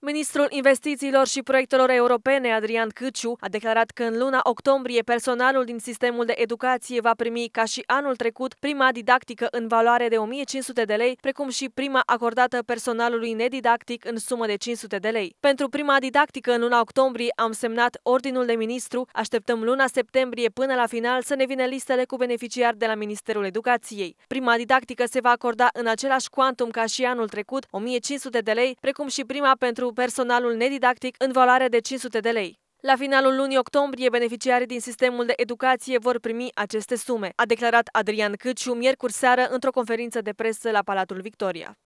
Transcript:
Ministrul Investițiilor și Proiectelor Europene, Adrian Câciu, a declarat că în luna octombrie personalul din sistemul de educație va primi, ca și anul trecut, prima didactică în valoare de 1500 de lei, precum și prima acordată personalului nedidactic în sumă de 500 de lei. Pentru prima didactică în luna octombrie am semnat Ordinul de Ministru, așteptăm luna septembrie până la final să ne vină listele cu beneficiari de la Ministerul Educației. Prima didactică se va acorda în același quantum ca și anul trecut, 1500 de lei, precum și prima pentru pentru personalul nedidactic în valoare de 500 de lei. La finalul lunii octombrie, beneficiarii din sistemul de educație vor primi aceste sume, a declarat Adrian Căciu miercuri seară într-o conferință de presă la Palatul Victoria.